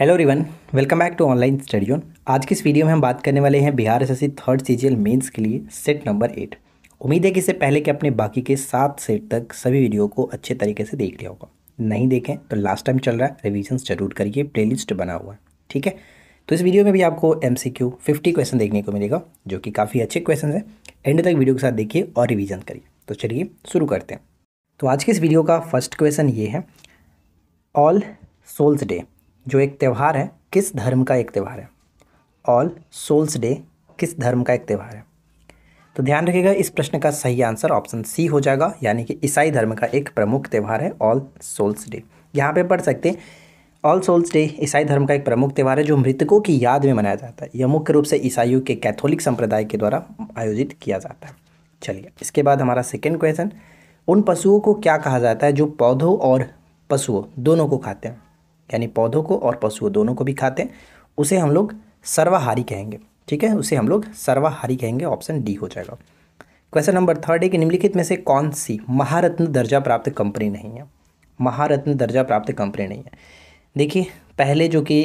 hello रिवन welcome back to online study आज की इस वीडियो में हम बात करने वाले हैं Bihar S third CGL mains के लिए सेट नंबर एट उम्मीद है कि इससे पहले कि अपने बाकी के सात सेट तक सभी वीडियो को अच्छे तरीके से देख लिया होगा नहीं देखें तो लास्ट टाइम चल रहा है रिविजन जरूर करिए प्ले बना हुआ है ठीक है तो इस वीडियो में भी आपको M C Q fifty question देखने को मिलेगा जो कि काफ़ी अच्छे क्वेश्चन हैं एंड तक वीडियो के साथ देखिए और रिविजन करिए तो चलिए शुरू करते हैं तो आज के इस वीडियो का फर्स्ट क्वेश्चन ये है ऑल सोल्स डे जो एक त्यौहार है किस धर्म का एक त्यौहार है ऑल सोल्स डे किस धर्म का एक त्यौहार है तो ध्यान रखिएगा इस प्रश्न का सही आंसर ऑप्शन सी हो जाएगा यानी कि ईसाई धर्म का एक प्रमुख त्यौहार है ऑल सोल्स डे यहाँ पे पढ़ सकते हैं ऑल सोल्स डे ईसाई धर्म का एक प्रमुख त्यौहार है जो मृतकों की याद में मनाया जाता है यह मुख्य रूप से ईसाइयों के कैथोलिक संप्रदाय के द्वारा आयोजित किया जाता है चलिए इसके बाद हमारा सेकेंड क्वेश्चन उन पशुओं को क्या कहा जाता है जो पौधों और पशुओं दोनों को खाते हैं यानी पौधों को और पशुओं दोनों को भी खाते हैं उसे हम लोग सर्वाहारी कहेंगे ठीक है उसे हम लोग सर्वाहारी कहेंगे ऑप्शन डी हो जाएगा क्वेश्चन नंबर थर्ड है कि निम्नलिखित में से कौन सी महारत्न दर्जा प्राप्त कंपनी नहीं है महारत्न दर्जा प्राप्त कंपनी नहीं है देखिए पहले जो कि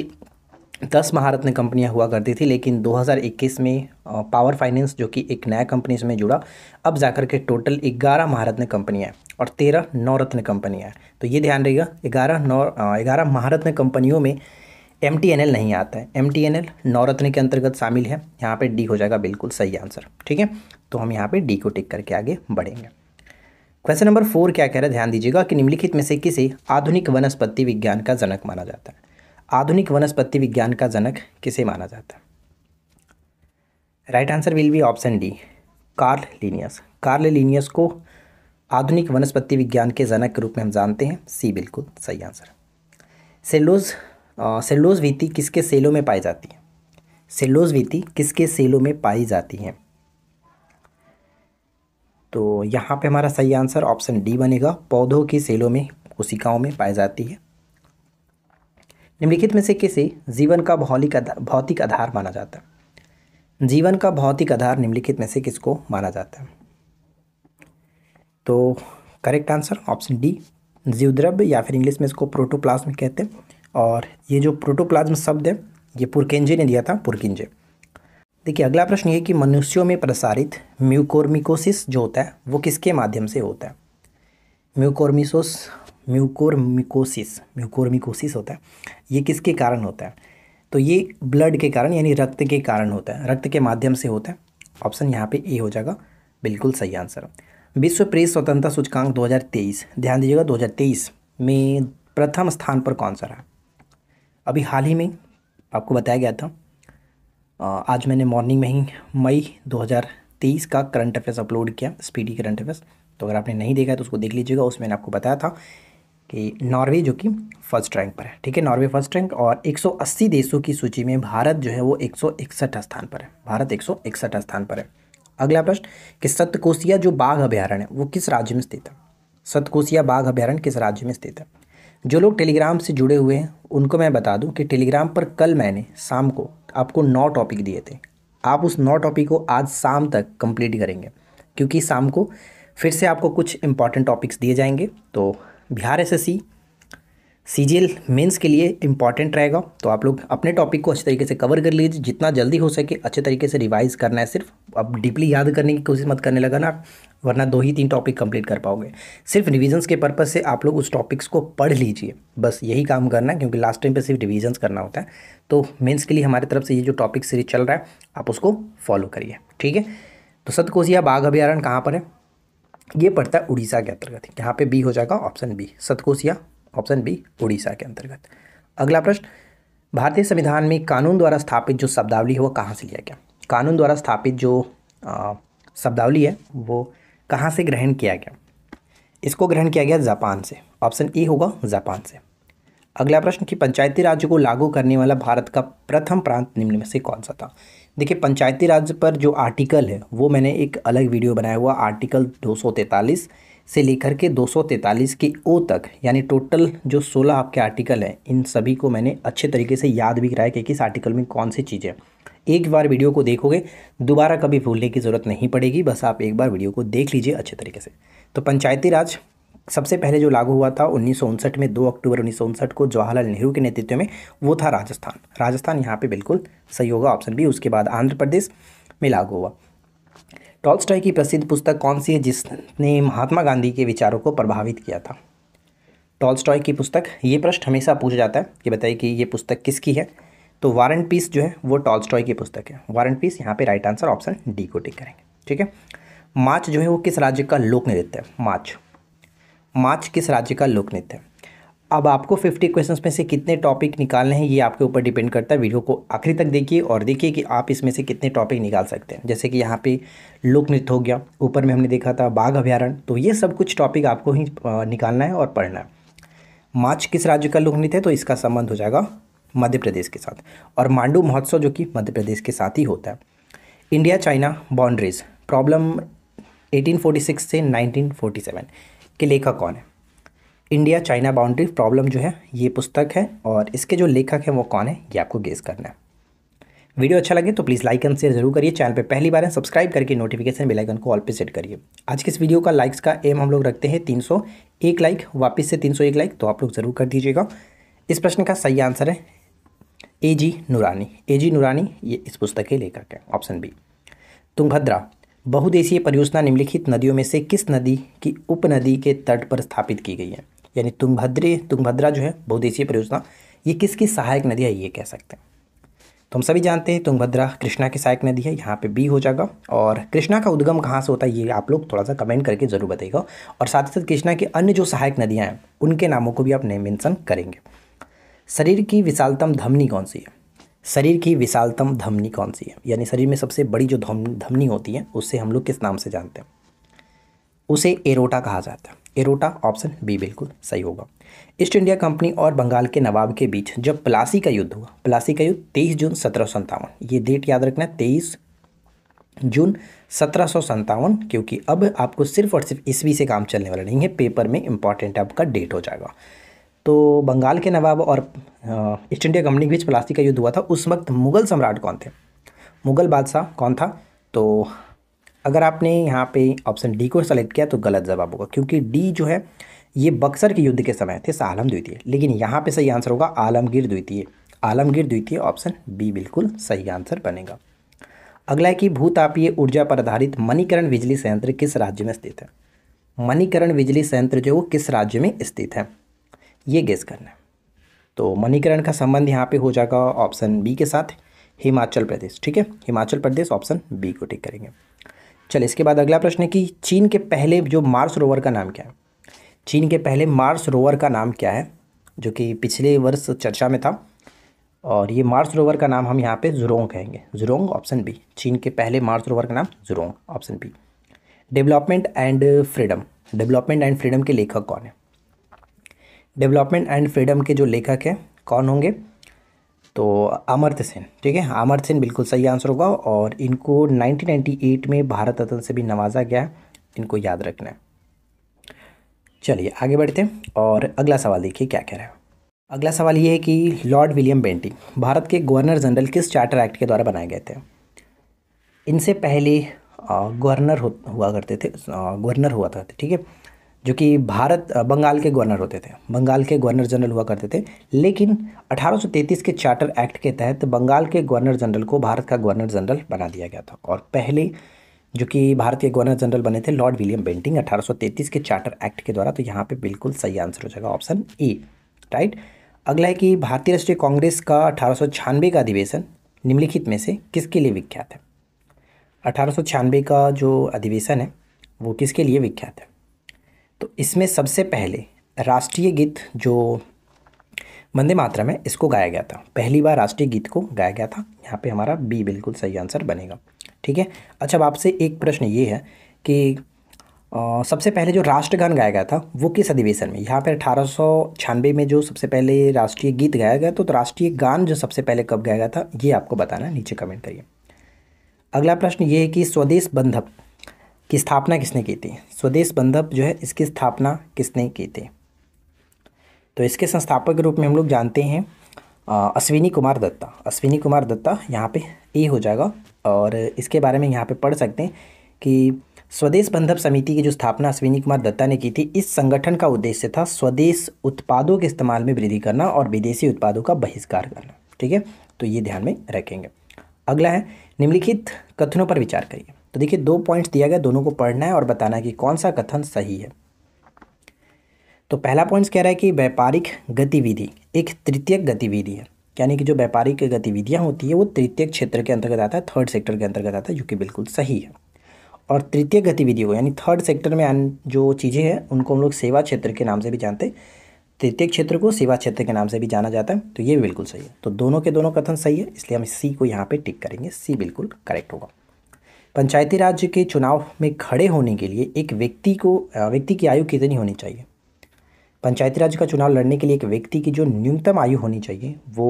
दस महारत्न कंपनियां हुआ करती थी लेकिन 2021 में पावर फाइनेंस जो कि एक नया कंपनी इसमें जुड़ा अब जाकर के टोटल ग्यारह महारत्न कंपनियाँ हैं और तेरह नौरत्न कंपनियाँ तो ये ध्यान रहेगा ग्यारह नौ ग्यारह महारत्न कंपनियों में एम नहीं आता है एम टी नौरत्न के अंतर्गत शामिल है यहाँ पे डी हो जाएगा बिल्कुल सही आंसर ठीक है तो हम यहाँ पे डी को टिक करके आगे बढ़ेंगे क्वेश्चन नंबर फोर क्या कह रहा है ध्यान दीजिएगा कि निम्नलिखित में से किसे आधुनिक वनस्पति विज्ञान का जनक माना जाता है आधुनिक वनस्पति विज्ञान का जनक किसे माना जाता है right answer will be option D Carl Linnaeus Carl Linnaeus को आधुनिक वनस्पति विज्ञान के जनक के रूप में हम जानते हैं सी बिल्कुल सही आंसर सेलोज सेलोज वीति किसके सेलों में पाई जाती है सेलोज वीति किसके सेलों में पाई जाती है तो यहाँ पे हमारा सही आंसर ऑप्शन डी बनेगा पौधों की सेलों में कोशिकाओं में पाई जाती है निम्नलिखित में से किसे जीवन का भौलिक आधार भौतिक आधार माना जाता है जीवन का भौतिक आधार निम्नलिखित में से किसको माना जाता है तो करेक्ट आंसर ऑप्शन डी जीवद्रव्य या फिर इंग्लिश में इसको प्रोटोप्लाज्म कहते हैं और ये जो प्रोटोप्लाज्म शब्द है ये पुरकेंजे ने दिया था पुरकेंजे देखिए अगला प्रश्न ये कि मनुष्यों में प्रसारित म्यूकोर्मिकोसिस जो होता है वो किसके माध्यम से होता है म्यूकोर्मिसोस म्यूकोर्मिकोसिस म्यूकोर्मिकोसिस होता है ये किसके कारण होता है तो ये ब्लड के कारण यानी रक्त के कारण होता है रक्त के माध्यम से होता है ऑप्शन यहाँ पे ए हो जाएगा बिल्कुल सही आंसर विश्व प्रेस स्वतंत्रता सूचकांक 2023 ध्यान दीजिएगा 2023 में प्रथम स्थान पर कौन सा रहा अभी हाल ही में आपको बताया गया था आज मैंने मॉर्निंग में ही मई 2023 का करंट अफेयर्स अपलोड किया स्पीडी करंट अफेयर्स तो अगर आपने नहीं देखा है तो उसको देख लीजिएगा उसमें मैंने आपको बताया था कि नॉर्वे जो कि फर्स्ट रैंक पर है ठीक है नॉर्वे फर्स्ट रैंक और 180 देशों की सूची में भारत जो है वो एक स्थान पर है भारत एक स्थान पर है अगला प्रश्न कि सतकोसिया जो बाघ अभ्यारण्य है वो किस राज्य में स्थित है सतकोसिया बाघ अभ्यारण्य किस राज्य में स्थित है जो लोग टेलीग्राम से जुड़े हुए हैं उनको मैं बता दूं कि टेलीग्राम पर कल मैंने शाम को आपको नौ टॉपिक दिए थे आप उस नौ टॉपिक को आज शाम तक कंप्लीट करेंगे क्योंकि शाम को फिर से आपको कुछ इंपॉर्टेंट टॉपिक्स दिए जाएंगे तो Bihar S C G L mains के लिए इंपॉर्टेंट रहेगा तो आप लोग अपने टॉपिक को अच्छे तरीके से कवर कर लीजिए जितना जल्दी हो सके अच्छे तरीके से रिवाइज करना है सिर्फ अब डीपली याद करने की कोशिश मत करने लगा ना वरना दो ही तीन टॉपिक कंप्लीट कर पाओगे सिर्फ रिविजन्स के पर्पज़ से आप लोग उस टॉपिक्स को पढ़ लीजिए बस यही काम करना है क्योंकि लास्ट टाइम पर सिर्फ रिविजन्स करना होता है तो मेन्स के लिए हमारी तरफ से ये जो टॉपिक सीरीज चल रहा है आप उसको फॉलो करिए ठीक है तो सतकोसिया बाघ अभ्यारण्य कहाँ पर है ये पड़ता है उड़ीसा के अंतर्गत यहाँ पे बी हो जाएगा option B Satkosia option B Orissa के अंतर्गत अगला प्रश्न भारतीय संविधान में कानून द्वारा स्थापित जो शब्दावली है वो कहाँ से लिया गया कानून द्वारा स्थापित जो शब्दावली है वो कहाँ से ग्रहण किया गया इसको ग्रहण किया गया जापान से ऑप्शन ई होगा जापान से अगला प्रश्न कि पंचायती राज्य को लागू करने वाला भारत का प्रथम प्रांत निम्न में से कौन सा था देखिए पंचायती राज्य पर जो आर्टिकल है वो मैंने एक अलग वीडियो बनाया हुआ आर्टिकल दो से लेकर के 243 के ओ तक यानी टोटल जो 16 आपके आर्टिकल हैं इन सभी को मैंने अच्छे तरीके से याद भी कराया कि किस आर्टिकल में कौन सी चीज़ें एक बार वीडियो को देखोगे दोबारा कभी भूलने की ज़रूरत नहीं पड़ेगी बस आप एक बार वीडियो को देख लीजिए अच्छे तरीके से तो पंचायती राज सबसे पहले जो लागू हुआ था उन्नीस में 2 अक्टूबर उन्नीस को जवाहरलाल नेहरू के नेतृत्व में वो था राजस्थान राजस्थान यहाँ पे बिल्कुल सही होगा ऑप्शन बी उसके बाद आंध्र प्रदेश में लागू हुआ टॉल्स्टॉय की प्रसिद्ध पुस्तक कौन सी है जिसने महात्मा गांधी के विचारों को प्रभावित किया था टॉल्स्टॉय की पुस्तक ये प्रश्न हमेशा पूछा जाता है कि बताइए कि ये पुस्तक किसकी है तो वारंट पीस जो है वो टॉल्स्टॉय की पुस्तक है वारंट पीस यहाँ पे राइट आंसर ऑप्शन डी को टिक करेंगे ठीक है माच जो है वो किस राज्य का लोक नृत्य है माच माच किस राज्य का लोक नृत्य है अब आपको 50 क्वेश्चंस में से कितने टॉपिक निकालने हैं ये आपके ऊपर डिपेंड करता है वीडियो को आखिरी तक देखिए और देखिए कि आप इसमें से कितने टॉपिक निकाल सकते हैं जैसे कि यहाँ पे लोक नृत्य हो गया ऊपर में हमने देखा था बाघ अभ्यारण तो ये सब कुछ टॉपिक आपको ही निकालना है और पढ़ना है मार्च किस राज्य का लोक नृत्य है तो इसका संबंध हो जाएगा मध्य प्रदेश के साथ और मांडू महोत्सव जो कि मध्य प्रदेश के साथ ही होता है India China boundaries problem eighteen से नाइनटीन के लेखक कौन है इंडिया चाइना बाउंड्री प्रॉब्लम जो है ये पुस्तक है और इसके जो लेखक हैं वो कौन है ये आपको गेस करना है वीडियो अच्छा लगे तो प्लीज़ लाइक एंड शेयर जरूर करिए चैनल पे पहली बार है सब्सक्राइब करके नोटिफिकेशन बेल आइकन को ऑल पे सेट करिए आज के इस वीडियो का लाइक्स का एम हम लोग रखते हैं 301 लाइक वापस से 301 लाइक तो आप लोग ज़रूर कर दीजिएगा इस प्रश्न का सही आंसर है ए जी नूरानी ए जी नूरानी ये इस पुस्तक के लेखक है ऑप्शन बी तुंगभद्रा बहुदेशीय परियोजना निम्नलिखित नदियों में से किस नदी की उप के तट पर स्थापित की गई है यानी तुंगभद्री तुंगभद्रा जो है बहुदेशीय परियोजना ये किसकी सहायक नदी है ये कह सकते हैं तो हम सभी जानते हैं तुंगभद्रा कृष्णा की सहायक नदी है यहाँ पे बी हो जाएगा और कृष्णा का उद्गम कहाँ से होता है ये आप लोग थोड़ा सा कमेंट करके ज़रूर बताइएगा और साथ ही साथ कृष्णा की अन्य जो सहायक नदियाँ हैं उनके नामों को भी आप नहीं मैंसन करेंगे शरीर की विशालतम धमनी कौन सी है शरीर की विशालतम धमनी कौन सी है यानी शरीर में सबसे बड़ी जो धमनी होती है उससे हम लोग किस नाम से जानते हैं उसे एरोटा कहा जाता है एरोटा ऑप्शन बी बिल्कुल सही होगा ईस्ट इंडिया कंपनी और बंगाल के नवाब के बीच जब प्लासी का युद्ध हुआ प्लासी का युद्ध तेईस जून सत्रह ये डेट याद रखना तेईस जून सत्रह क्योंकि अब आपको सिर्फ और सिर्फ ईस्वी से काम चलने वाला नहीं है पेपर में इंपॉर्टेंट आपका डेट हो जाएगा तो बंगाल के नवाब और ईस्ट इंडिया कंपनी के बीच प्लासी का युद्ध हुआ था उस वक्त मुगल सम्राट कौन थे मुगल बादशाह कौन था तो अगर आपने यहाँ पे ऑप्शन डी को सेलेक्ट किया तो गलत जवाब होगा क्योंकि डी जो है ये बक्सर के युद्ध के समय थे सालम द्वितीय लेकिन यहाँ पे सही आंसर होगा आलमगीर द्वितीय आलमगीर द्वितीय ऑप्शन बी बिल्कुल सही आंसर बनेगा अगला है कि भूतापीय ऊर्जा पर आधारित मणिकरण बिजली संयंत्र किस राज्य में स्थित है मणिकरण बिजली संयंत्र जो वो किस राज्य में स्थित है ये गेस करना है तो मणिकरण का संबंध यहाँ पे हो जाएगा ऑप्शन बी के साथ हिमाचल प्रदेश ठीक है हिमाचल प्रदेश ऑप्शन बी को टिक करेंगे चलिए इसके बाद अगला प्रश्न है कि चीन के पहले जो मार्स रोवर का नाम क्या है चीन के पहले मार्स रोवर का नाम क्या है जो कि पिछले वर्ष चर्चा में था और ये मार्स रोवर का नाम हम यहाँ पे जुरोंग कहेंगे जुरोंग ऑप्शन बी चीन के पहले मार्स रोवर का नाम Zhurong option B development and freedom development and freedom के लेखक कौन है डेवलपमेंट एंड फ्रीडम के जो लेखक हैं कौन होंगे तो अमर्त्य सेन ठीक है अमर्त्य सेन बिल्कुल सही आंसर होगा और इनको 1998 में भारत रत्न से भी नवाजा गया इनको याद रखना है चलिए आगे बढ़ते हैं और अगला सवाल देखिए क्या कह रहे हैं अगला सवाल ये है कि लॉर्ड विलियम बेंटिंग भारत के गवर्नर जनरल किस चार्टर एक्ट के द्वारा बनाए गए थे इनसे पहले गवर्नर हुआ करते थे गवर्नर हुआ करते ठीक है जो कि भारत बंगाल के गवर्नर होते थे बंगाल के गवर्नर जनरल हुआ करते थे लेकिन 1833 के चार्टर एक्ट के तहत बंगाल के गवर्नर जनरल को भारत का गवर्नर जनरल बना दिया गया था और पहले जो कि भारत के गवर्नर जनरल बने थे लॉर्ड विलियम बेंटिंग 1833 के चार्टर एक्ट के द्वारा तो यहाँ पे बिल्कुल सही आंसर हो जाएगा ऑप्शन ए राइट अगला है कि भारतीय राष्ट्रीय कांग्रेस का अठारह का अधिवेशन निम्नलिखित में से किसके लिए विख्यात है अठारह का जो अधिवेशन है वो किसके लिए विख्यात है तो इसमें सबसे पहले राष्ट्रीय गीत जो वंदे मातरम है इसको गाया गया था पहली बार राष्ट्रीय गीत को गाया गया था यहाँ पे हमारा बी बिल्कुल सही आंसर बनेगा ठीक है अच्छा अब आपसे एक प्रश्न ये है कि आ, सबसे पहले जो राष्ट्रगान गाया गया था वो किस अधिवेशन में यहाँ पर अठारह में जो सबसे पहले राष्ट्रीय गीत गाया गया तो, तो राष्ट्रीय गान जो सबसे पहले कब गाया गया था ये आपको बताना नीचे कमेंट करिए अगला प्रश्न ये है कि स्वदेश बंधप की स्थापना किसने की थी स्वदेश बंधप जो है इसकी स्थापना किसने की थी तो इसके संस्थापक के रूप में हम लोग जानते हैं अश्विनी कुमार दत्ता अश्विनी कुमार दत्ता यहाँ पे ए हो जाएगा और इसके बारे में यहाँ पे पढ़ सकते हैं कि स्वदेश बंधप समिति की जो स्थापना अश्विनी कुमार दत्ता ने की थी इस संगठन का उद्देश्य था स्वदेश उत्पादों के इस्तेमाल में वृद्धि करना और विदेशी उत्पादों का बहिष्कार करना ठीक है तो ये ध्यान में रखेंगे अगला है निम्नलिखित कथनों पर विचार करिए तो देखिए दो पॉइंट्स दिया गया दोनों को पढ़ना है और बताना है कि कौन सा कथन सही है तो पहला पॉइंट्स कह रहा है कि व्यापारिक गतिविधि एक तृतीयक गतिविधि है यानी कि जो व्यापारिक गतिविधियाँ होती है वो तृतीय क्षेत्र के अंतर्गत आता है थर्ड सेक्टर के अंतर्गत आता है जो कि बिल्कुल सही है और तृतीय गतिविधि को यानी थर्ड सेक्टर में जो चीज़ें हैं उनको हम लोग सेवा क्षेत्र के नाम से भी जानते हैं तृतीय क्षेत्र को सेवा क्षेत्र के नाम से भी जाना जाता है तो ये भी बिल्कुल सही है तो दोनों के दोनों कथन सही है इसलिए हम सी को यहाँ पे टिक करेंगे सी बिल्कुल करेक्ट होगा पंचायती राज के चुनाव में खड़े होने के लिए एक व्यक्ति को व्यक्ति की आयु कितनी होनी चाहिए पंचायती राज का चुनाव लड़ने के लिए एक व्यक्ति की जो न्यूनतम आयु होनी चाहिए वो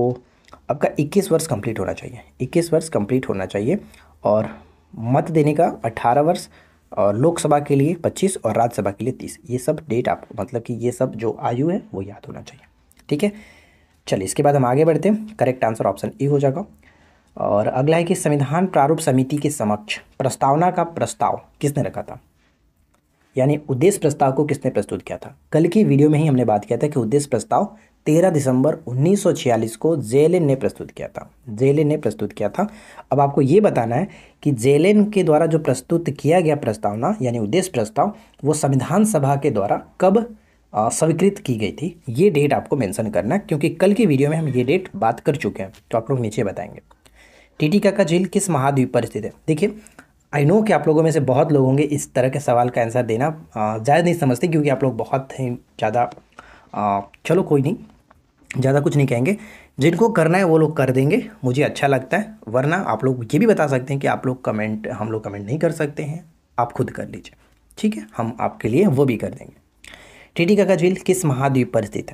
आपका 21 वर्ष कंप्लीट होना चाहिए 21 वर्ष कंप्लीट होना चाहिए और मत देने का 18 वर्ष और लोकसभा के लिए 25 और राज्यसभा के लिए 30 ये सब डेट आपको मतलब कि ये सब जो आयु है वो याद होना चाहिए ठीक है चलिए इसके बाद हम आगे बढ़ते हैं करेक्ट आंसर ऑप्शन ए हो जाएगा और अगला है कि संविधान प्रारूप समिति के समक्ष प्रस्तावना का प्रस्ताव किसने रखा था यानी उद्देश्य प्रस्ताव को किसने प्रस्तुत किया था कल की वीडियो में ही हमने बात किया था कि उद्देश्य प्रस्ताव 13 दिसंबर 1946 को जेलेन ने प्रस्तुत किया था जेलेन ने प्रस्तुत किया था अब आपको ये बताना है कि जेलेन के द्वारा जो प्रस्तुत किया गया प्रस्तावना यानी उद्देश्य प्रस्ताव वो संविधान सभा के द्वारा कब स्वीकृत की गई थी ये डेट आपको मेंशन करना क्योंकि कल की वीडियो में हम ये डेट बात कर चुके हैं तो आप लोग नीचे बताएंगे का झील किस महाद्वीप पर स्थित है देखिए आई नो कि आप लोगों में से बहुत लोग होंगे इस तरह के सवाल का आंसर देना ज़्यादा नहीं समझते क्योंकि आप लोग बहुत ही ज़्यादा चलो कोई नहीं ज़्यादा कुछ नहीं कहेंगे जिनको करना है वो लोग कर देंगे मुझे अच्छा लगता है वरना आप लोग ये भी बता सकते हैं कि आप लोग कमेंट हम लोग कमेंट नहीं कर सकते हैं आप खुद कर लीजिए ठीक है हम आपके लिए वो भी कर देंगे का झील किस महाद्वीप पर स्थित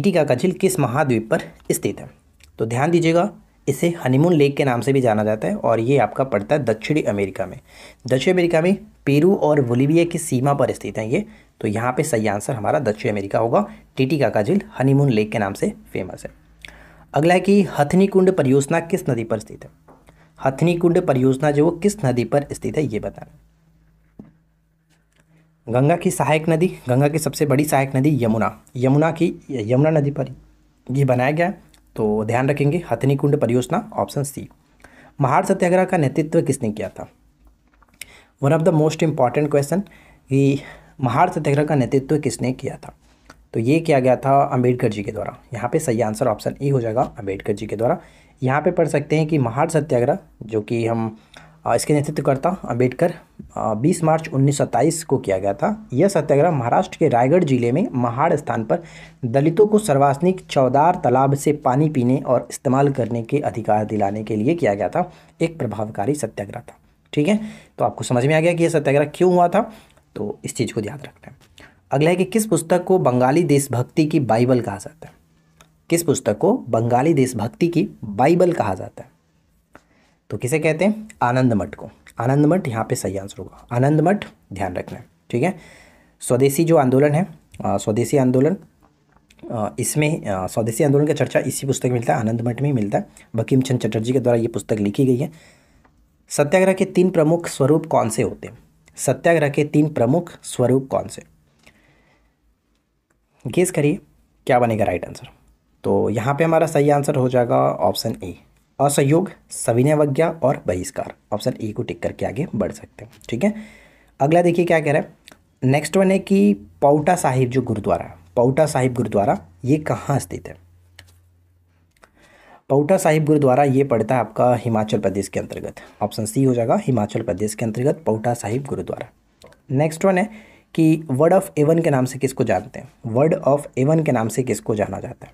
है का झील किस महाद्वीप पर स्थित है तो ध्यान दीजिएगा इसे हनीमून लेक के नाम से भी जाना जाता है और ये आपका पड़ता है दक्षिणी अमेरिका में दक्षिण अमेरिका में पेरू और बोलीविया की सीमा पर स्थित है ये तो यहाँ पे सही आंसर हमारा दक्षिण अमेरिका होगा टीटी काका झील हनीमून लेक के नाम से फेमस है अगला है कि हथनी कुंड परियोजना किस नदी पर स्थित है हथनी कुंड परियोजना जो किस नदी पर स्थित है ये बताना गंगा की सहायक नदी गंगा की सबसे बड़ी सहायक नदी यमुना यमुना की यमुना नदी पर ये बनाया गया है तो ध्यान रखेंगे हथनी कुंड परियोजना ऑप्शन सी महार सत्याग्रह का नेतृत्व किसने किया था one of the most important question कि महार सत्याग्रह का नेतृत्व किसने किया था तो ये किया गया था अंबेडकर जी के द्वारा यहाँ पे सही आंसर ऑप्शन ए हो जाएगा अंबेडकर जी के द्वारा यहाँ पे पढ़ सकते हैं कि महार सत्याग्रह जो कि हम इसके नेतृत्वकर्ता अम्बेडकर 20 मार्च उन्नीस को किया गया था यह सत्याग्रह महाराष्ट्र के रायगढ़ जिले में महाड़ स्थान पर दलितों को सर्वासनिक चौदार तालाब से पानी पीने और इस्तेमाल करने के अधिकार दिलाने के लिए किया गया था एक प्रभावकारी सत्याग्रह था ठीक है तो आपको समझ में आ गया कि यह सत्याग्रह क्यों हुआ था तो इस चीज़ को ध्यान रखना है अगला है कि किस पुस्तक को बंगाली देशभक्ति की बाइबल कहा जाता है किस पुस्तक को बंगाली देशभक्ति की बाइबल कहा जाता है तो किसे कहते हैं आनंद मठ को आनंद मठ यहाँ पे सही आंसर होगा आनंद मठ ध्यान रखना है ठीक है स्वदेशी जो आंदोलन है स्वदेशी आंदोलन इसमें स्वदेशी आंदोलन का चर्चा इसी पुस्तक में मिलता है आनंद मठ में ही मिलता है बकीम चंद चटर्जी के द्वारा ये पुस्तक लिखी गई है सत्याग्रह के तीन प्रमुख स्वरूप कौन से होते हैं सत्याग्रह के तीन प्रमुख स्वरूप कौन से गेस करिए क्या बनेगा राइट आंसर तो यहाँ पे हमारा सही आंसर हो जाएगा ऑप्शन ए असहयोग सविनय अवज्ञा और बहिष्कार ऑप्शन ए को टिक करके आगे बढ़ सकते हैं ठीक है अगला देखिए क्या कह रहा है नेक्स्ट वन है कि पाउटा साहिब जो गुरुद्वारा है पाउटा साहिब गुरुद्वारा ये कहाँ स्थित है पौटा साहिब गुरुद्वारा ये पड़ता है आपका हिमाचल प्रदेश के अंतर्गत ऑप्शन सी हो जाएगा हिमाचल प्रदेश के अंतर्गत पौटा साहिब गुरुद्वारा नेक्स्ट वन है कि वर्ड ऑफ एवन के नाम से किसको जानते हैं वर्ड ऑफ एवन के नाम से किसको जाना जाता है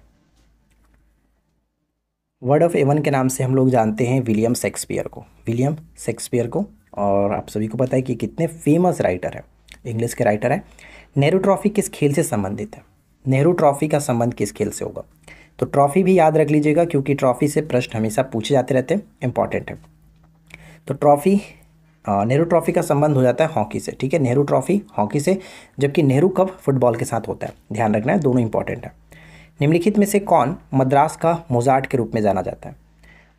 वर्ड ऑफ एवन के नाम से हम लोग जानते हैं विलियम शेक्सपियर को विलियम शेक्सपियर को और आप सभी को पता है कि कितने फेमस राइटर हैं इंग्लिश के राइटर हैं नेहरू ट्रॉफी किस खेल से संबंधित है नेहरू ट्रॉफी का संबंध किस खेल से होगा तो ट्रॉफी भी याद रख लीजिएगा क्योंकि ट्रॉफी से प्रश्न हमेशा पूछे जाते रहते हैं इंपॉर्टेंट है तो ट्रॉफी नेहरू ट्रॉफी का संबंध हो जाता है हॉकी से ठीक है नेहरू ट्रॉफी हॉकी से जबकि नेहरू कप फुटबॉल के साथ होता है ध्यान रखना है दोनों इंपॉर्टेंट है निम्नलिखित में से कौन मद्रास का मोजार्ट के रूप में जाना जाता है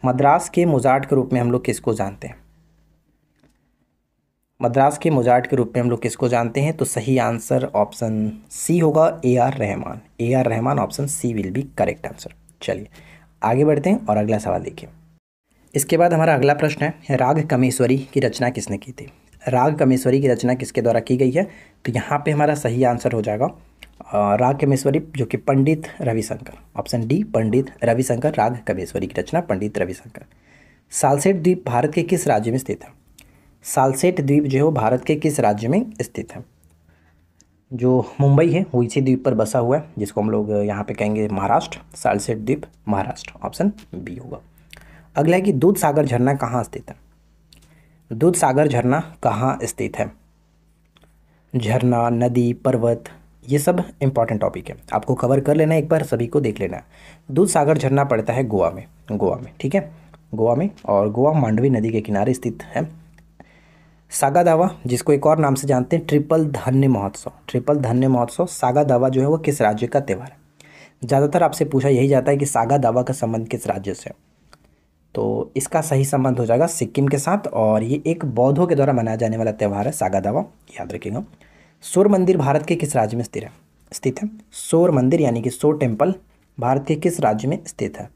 मद्रास के मोजार्ट के रूप में हम लोग किसको जानते हैं मद्रास के मोजार्ट के रूप में हम लोग किसको जानते हैं तो सही आंसर ऑप्शन सी होगा A R Rahman A R Rahman option C will be correct answer चलिए आगे बढ़ते हैं और अगला सवाल देखिए इसके बाद हमारा अगला प्रश्न है राग कमेश्वरी की रचना किसने की थी राग कमेश्वरी की रचना किसके द्वारा की गई है तो यहाँ पे हमारा सही आंसर हो जाएगा राग कमेश्वरी जो कि पंडित रविशंकर ऑप्शन डी पंडित रविशंकर राग कमेश्वरी की रचना पंडित रविशंकर सालसेट द्वीप भारत के किस राज्य में स्थित है सालसेट द्वीप जो है वो भारत के किस राज्य में स्थित है जो मुंबई है वो इसी द्वीप पर बसा हुआ है जिसको हम लोग यहाँ पे कहेंगे महाराष्ट्र सालसेट द्वीप महाराष्ट्र ऑप्शन बी होगा अगला है कि दूध सागर झरना कहाँ स्थित है दूध सागर झरना कहाँ स्थित है झरना नदी पर्वत ये सब इंपॉर्टेंट टॉपिक है आपको कवर कर लेना एक बार सभी को देख लेना दूध सागर झरना पड़ता है गोवा में गोवा में ठीक है गोवा में और गोवा मांडवी नदी के किनारे स्थित है सागा दावा जिसको एक और नाम से जानते हैं ट्रिपल धन्य महोत्सव ट्रिपल धन्य महोत्सव सागा दावा जो है वो किस राज्य का त्यौहार है ज़्यादातर आपसे पूछा यही जाता है कि सागा दावा का संबंध किस राज्य से है तो इसका सही संबंध हो जाएगा सिक्किम के साथ और ये एक बौद्धों के द्वारा मनाया जाने वाला त्यौहार है सागा दावा याद रखिएगा सूर्य मंदिर भारत के किस राज्य में स्थिर है स्थित है सौर मंदिर यानी कि सौर टेम्पल भारत के किस राज्य में स्थित है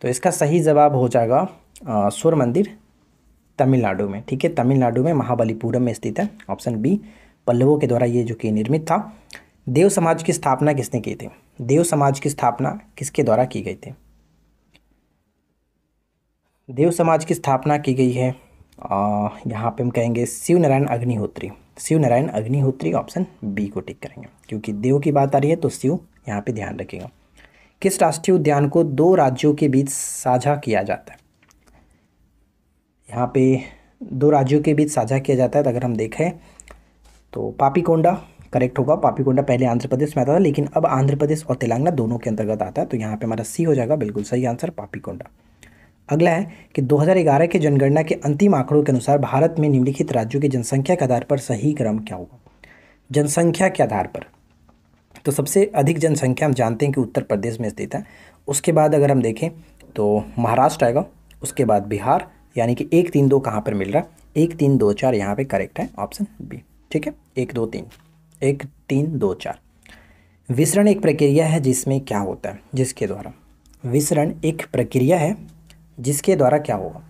तो इसका सही जवाब हो जाएगा सूर्य मंदिर तमिलनाडु में ठीक है तमिलनाडु में महाबलीपुरम में स्थित है ऑप्शन बी पल्लवों के द्वारा ये जो कि निर्मित था देव समाज की स्थापना किसने की थी देव समाज की स्थापना किसके द्वारा की गई थी देव समाज की स्थापना की गई है यहाँ पे हम कहेंगे शिव नारायण अग्निहोत्री शिव नारायण अग्निहोत्री ऑप्शन बी को टिक करेंगे क्योंकि देव की बात आ रही है तो शिव यहाँ पे ध्यान रखेगा किस राष्ट्रीय उद्यान को दो राज्यों के बीच साझा किया जाता है यहाँ पे दो राज्यों के बीच साझा किया जाता है तो अगर हम देखें तो पापीकोंडा करेक्ट होगा पापीकोंडा पहले आंध्र प्रदेश में आता था लेकिन अब आंध्र प्रदेश और तेलंगाना दोनों के अंतर्गत आता है तो यहाँ पे हमारा सी हो जाएगा बिल्कुल सही आंसर पापीकोंडा अगला है कि 2011 के जनगणना के अंतिम आंकड़ों के अनुसार भारत में निम्नलिखित राज्यों की जनसंख्या के आधार पर सही क्रम क्या होगा जनसंख्या के आधार पर तो सबसे अधिक जनसंख्या हम जानते हैं कि उत्तर प्रदेश में स्थित है उसके बाद अगर हम देखें तो महाराष्ट्र आएगा उसके बाद बिहार यानी कि एक तीन दो कहाँ पर मिल रहा है एक तीन दो चार यहाँ पर करेक्ट है ऑप्शन बी ठीक है एक दो तीन एक तीन दो चार विसरण एक प्रक्रिया है जिसमें क्या होता है जिसके द्वारा विसरण एक प्रक्रिया है जिसके द्वारा क्या होगा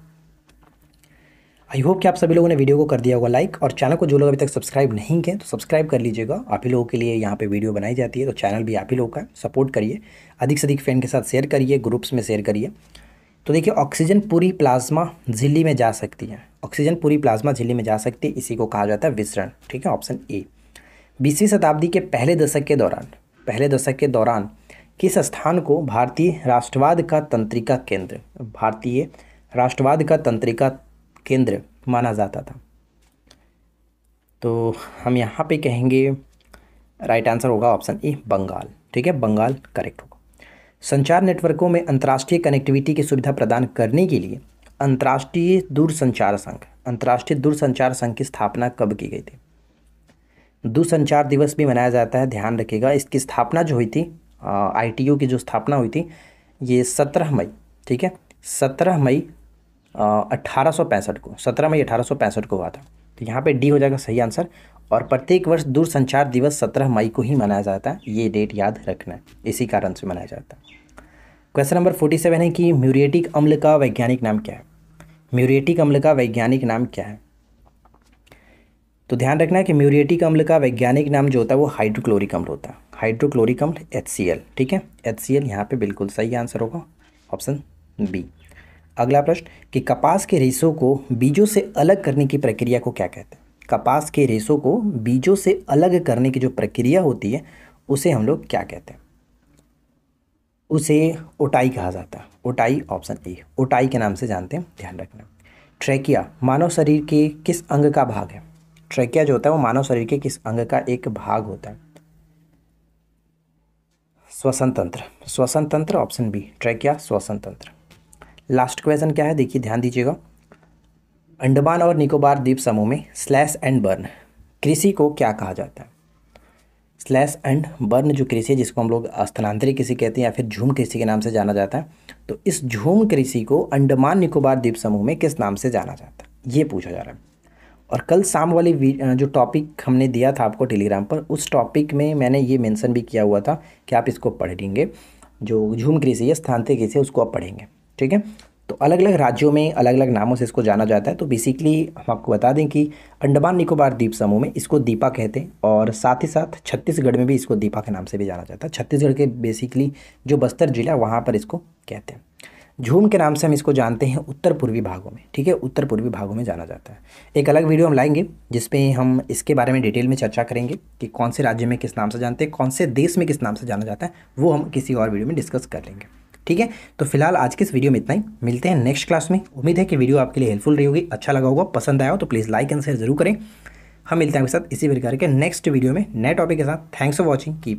आई होप कि आप सभी लोगों ने वीडियो को कर दिया होगा लाइक और चैनल को जो लोग अभी तक सब्सक्राइब नहीं किए तो सब्सक्राइब कर लीजिएगा आप ही लोगों के लिए यहाँ पे वीडियो बनाई जाती है तो चैनल भी आप ही लोगों का सपोर्ट करिए अधिक से अधिक फ्रेंड के साथ शेयर करिए ग्रुप्स में शेयर करिए तो देखिए ऑक्सीजन पूरी प्लाज्मा झिल्ली में जा सकती है ऑक्सीजन पूरी प्लाज्मा झिल्ली में जा सकती है इसी को कहा जाता है विसरण ठीक है ऑप्शन ए बीसवीं शताब्दी के पहले दशक के दौरान पहले दशक के दौरान किस स्थान को भारतीय राष्ट्रवाद का तंत्रिका केंद्र भारतीय राष्ट्रवाद का तंत्रिका केंद्र माना जाता था तो हम यहाँ पे कहेंगे राइट आंसर होगा ऑप्शन ए बंगाल ठीक है बंगाल करेक्ट होगा संचार नेटवर्कों में अंतर्राष्ट्रीय कनेक्टिविटी की सुविधा प्रदान करने के लिए अंतर्राष्ट्रीय दूरसंचार संघ अंतर्राष्ट्रीय दूरसंचार संघ की स्थापना कब की गई थी दूरसंचार दिवस भी मनाया जाता है ध्यान रखिएगा इसकी स्थापना जो हुई थी आई की जो स्थापना हुई थी ये सत्रह मई ठीक है सत्रह मई अट्ठारह को सत्रह मई अट्ठारह को हुआ था तो यहाँ पे डी हो जाएगा सही आंसर और प्रत्येक वर्ष दूरसंचार दिवस सत्रह मई को ही मनाया जाता है ये डेट याद रखना है इसी कारण से मनाया जाता है क्वेश्चन नंबर फोर्टी सेवन है कि म्यूरिएटिक अम्ल का वैज्ञानिक नाम क्या है म्यूरिएटिक अम्ल का वैज्ञानिक नाम क्या है तो ध्यान रखना है कि म्यूरिएटिक अम्ल का वैज्ञानिक नाम जो होता है वो हाइड्रोक्लोरिक अम्ल होता है हाइड्रोक्लोरिक अम्ल एच ठीक है एच सी एल यहाँ पर बिल्कुल सही आंसर होगा ऑप्शन बी अगला प्रश्न कि कपास के रेशों को बीजों से अलग करने की प्रक्रिया को क्या कहते हैं कपास के रेशों को बीजों से अलग करने की जो प्रक्रिया होती है उसे हम लोग क्या कहते हैं उसे ओटाई कहा जाता है ओटाई ऑप्शन ए ओटाई के नाम से जानते हैं ध्यान रखना ट्रैकिया मानव शरीर के किस अंग का भाग है ट्रेकिया जो होता है वो मानव शरीर के किस अंग का एक भाग होता है श्वसन तंत्र श्वसन तंत्र ऑप्शन बी ट्रेकिया श्वसन तंत्र लास्ट क्वेश्चन क्या है देखिए ध्यान दीजिएगा अंडमान और निकोबार द्वीप समूह में स्लैश एंड बर्न कृषि को क्या कहा जाता है स्लैश एंड बर्न जो कृषि है जिसको हम लोग स्थानांतरित कृषि कहते हैं या फिर झूम कृषि के नाम से जाना जाता है तो इस झूम कृषि को अंडमान निकोबार द्वीप समूह में किस नाम से जाना जाता है ये पूछा जा रहा है और कल शाम वाली जो टॉपिक हमने दिया था आपको टेलीग्राम पर उस टॉपिक में मैंने ये मेंशन भी किया हुआ था कि आप इसको पढ़ेंगे जो झूम कृषि या स्थानते कृषि उसको आप पढ़ेंगे ठीक है तो अलग अलग राज्यों में अलग अलग नामों से इसको जाना जाता है तो बेसिकली हम आपको बता दें कि अंडमान निकोबार द्वीप समूह में इसको दीपा कहते हैं और साथ ही साथ छत्तीसगढ़ में भी इसको दीपा के नाम से भी जाना जाता है छत्तीसगढ़ के बेसिकली जो बस्तर जिला वहाँ पर इसको कहते हैं झूम के नाम से हम इसको जानते हैं उत्तर पूर्वी भागों में ठीक है उत्तर पूर्वी भागों में जाना जाता है एक अलग वीडियो हम लाएंगे जिसपे हम इसके बारे में डिटेल में चर्चा करेंगे कि कौन से राज्य में किस नाम से जानते हैं कौन से देश में किस नाम से जाना जाता है वो हम किसी और वीडियो में डिस्कस कर लेंगे ठीक है तो फिलहाल आज के इस वीडियो में इतना ही मिलते हैं नेक्स्ट क्लास में उम्मीद है कि वीडियो आपके लिए हेल्पफुल रही होगी अच्छा लगा होगा पसंद आया हो तो प्लीज़ लाइक एंड शेयर जरूर करें हम मिलते हैं आपके साथ इसी प्रकार के नेक्स्ट वीडियो में नए टॉपिक के साथ थैंक्स फॉर वॉचिंग कीप